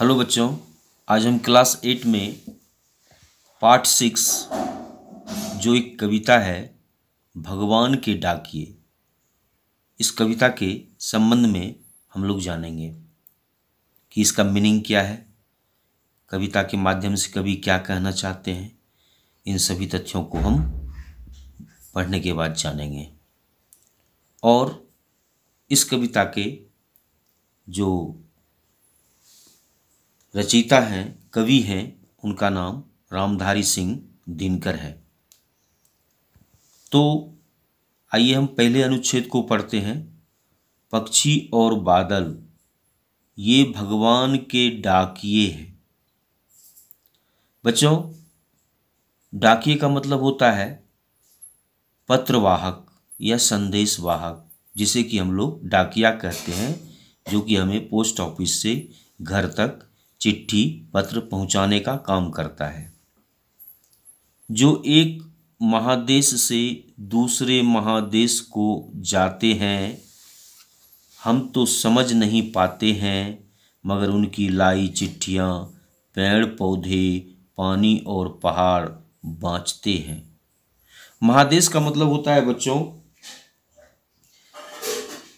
hello बच्चों आज हम क्लास एट में पार्ट सिक्स जो एक कविता है भगवान के डाकिए इस कविता के संबंध में हम लोग जानेंगे कि इसका मीनिंग क्या है कविता के माध्यम से कवि क्या कहना चाहते हैं इन सभी तथ्यों को हम पढ़ने के बाद जानेंगे और इस कविता के जो रचयिता हैं कवि हैं उनका नाम रामधारी सिंह दिनकर है तो आइए हम पहले अनुच्छेद को पढ़ते हैं पक्षी और बादल ये भगवान के डाकिए हैं बच्चों डाकिए का मतलब होता है पत्रवाहक या संदेशवाहक जिसे कि हम लोग डाकिया कहते हैं जो कि हमें पोस्ट ऑफिस से घर तक चिट्ठी पत्र पहुंचाने का काम करता है जो एक महादेश से दूसरे महादेश को जाते हैं हम तो समझ नहीं पाते हैं मगर उनकी लाई चिट्ठियाँ पेड़ पौधे पानी और पहाड़ बाँचते हैं महादेश का मतलब होता है बच्चों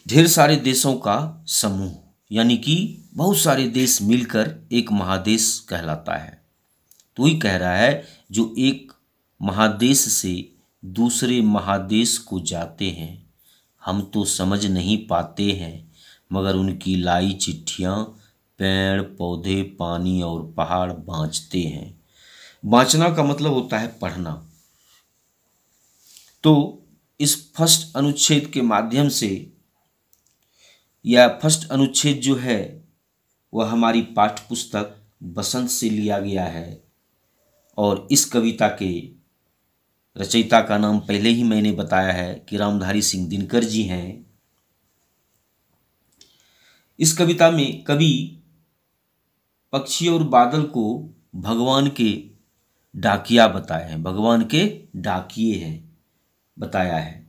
ढेर सारे देशों का समूह यानी कि बहुत सारे देश मिलकर एक महादेश कहलाता है तो ही कह रहा है जो एक महादेश से दूसरे महादेश को जाते हैं हम तो समझ नहीं पाते हैं मगर उनकी लाई चिट्ठियाँ पेड़ पौधे पानी और पहाड़ बाँचते हैं बाँचना का मतलब होता है पढ़ना तो इस फर्स्ट अनुच्छेद के माध्यम से या फर्स्ट अनुच्छेद जो है वह हमारी पाठ्यपुस्तक पुस्तक बसंत से लिया गया है और इस कविता के रचयिता का नाम पहले ही मैंने बताया है कि रामधारी सिंह दिनकर जी हैं इस कविता में कवि पक्षी और बादल को भगवान के डाकिया बताए हैं भगवान के डाकिए हैं बताया है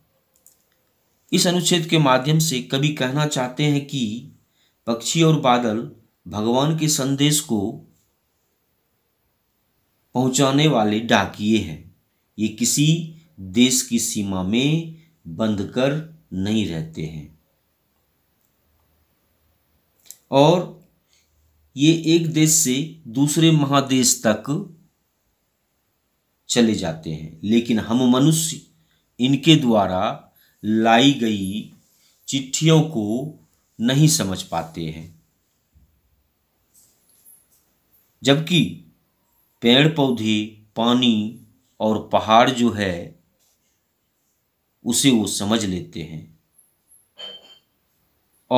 इस अनुच्छेद के माध्यम से कवि कहना चाहते हैं कि पक्षी और बादल भगवान के संदेश को पहुंचाने वाले डाकिए हैं ये किसी देश की सीमा में बंद कर नहीं रहते हैं और ये एक देश से दूसरे महादेश तक चले जाते हैं लेकिन हम मनुष्य इनके द्वारा लाई गई चिट्ठियों को नहीं समझ पाते हैं जबकि पेड़ पौधे पानी और पहाड़ जो है उसे वो समझ लेते हैं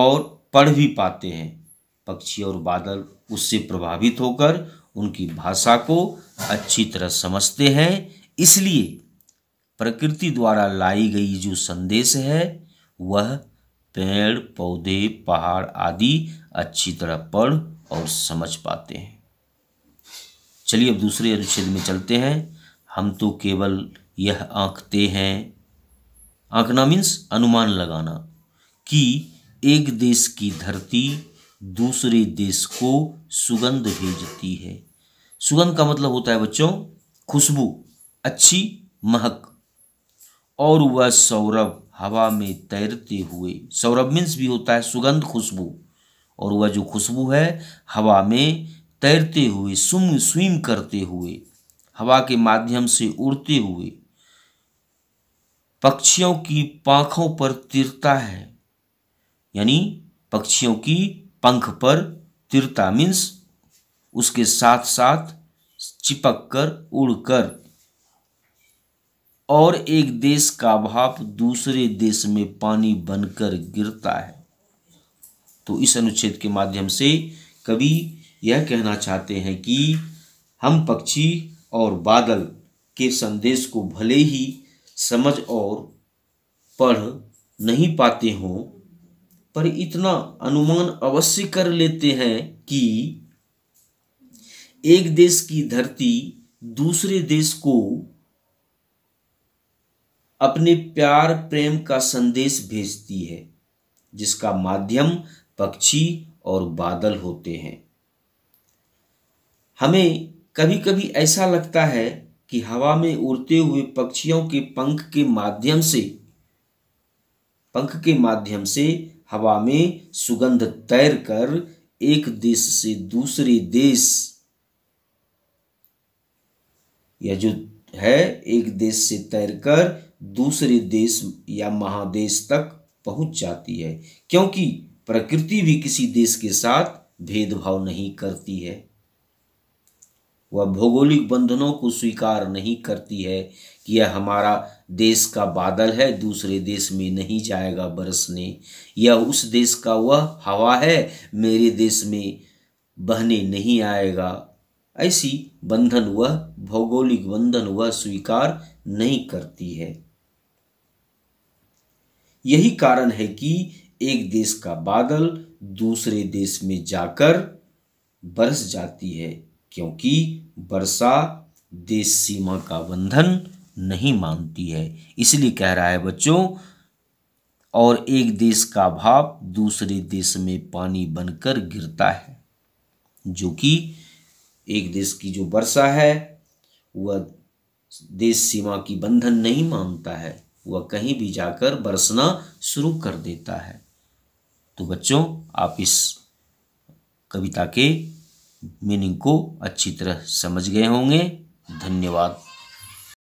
और पढ़ भी पाते हैं पक्षी और बादल उससे प्रभावित होकर उनकी भाषा को अच्छी तरह समझते हैं इसलिए प्रकृति द्वारा लाई गई जो संदेश है वह पेड़ पौधे पहाड़ आदि अच्छी तरह पढ़ और समझ पाते हैं चलिए अब दूसरे अनुच्छेद में चलते हैं हम तो केवल यह आंकते हैं आंकना मीन्स अनुमान लगाना कि एक देश की धरती दूसरे देश को सुगंध भेजती है सुगंध का मतलब होता है बच्चों खुशबू अच्छी महक और वह सौरभ हवा में तैरते हुए सौरभ मीन्स भी होता है सुगंध खुशबू और वह जो खुशबू है हवा में तैरते हुए सुम स्विम करते हुए हवा के माध्यम से उड़ते हुए पक्षियों की पंखों पर तिरता है यानी पक्षियों की पंख पर तिरता मीन्स उसके साथ साथ चिपक कर उड़कर और एक देश का भाप दूसरे देश में पानी बनकर गिरता है तो इस अनुच्छेद के माध्यम से कवि यह कहना चाहते हैं कि हम पक्षी और बादल के संदेश को भले ही समझ और पढ़ नहीं पाते हों पर इतना अनुमान अवश्य कर लेते हैं कि एक देश की धरती दूसरे देश को अपने प्यार प्रेम का संदेश भेजती है जिसका माध्यम पक्षी और बादल होते हैं हमें कभी कभी ऐसा लगता है कि हवा में उड़ते हुए पक्षियों के पंख के माध्यम से पंख के माध्यम से हवा में सुगंध तैर कर एक देश से दूसरे देश या जो है एक देश से तैरकर दूसरे देश या महादेश तक पहुंच जाती है क्योंकि प्रकृति भी किसी देश के साथ भेदभाव नहीं करती है वह भौगोलिक बंधनों को स्वीकार नहीं करती है कि यह हमारा देश का बादल है दूसरे देश में नहीं जाएगा बरसने या उस देश का वह हवा है मेरे देश में बहने नहीं आएगा ऐसी बंधन वह भौगोलिक बंधन वह स्वीकार नहीं करती है यही कारण है कि एक देश का बादल दूसरे देश में जाकर बरस जाती है क्योंकि वर्षा देश सीमा का बंधन नहीं मानती है इसलिए कह रहा है बच्चों और एक देश का भाप दूसरे देश में पानी बनकर गिरता है जो कि एक देश की जो वर्षा है वह देश सीमा की बंधन नहीं मानता है वह कहीं भी जाकर बरसना शुरू कर देता है तो बच्चों आप इस कविता के मीनिंग को अच्छी तरह समझ गए होंगे धन्यवाद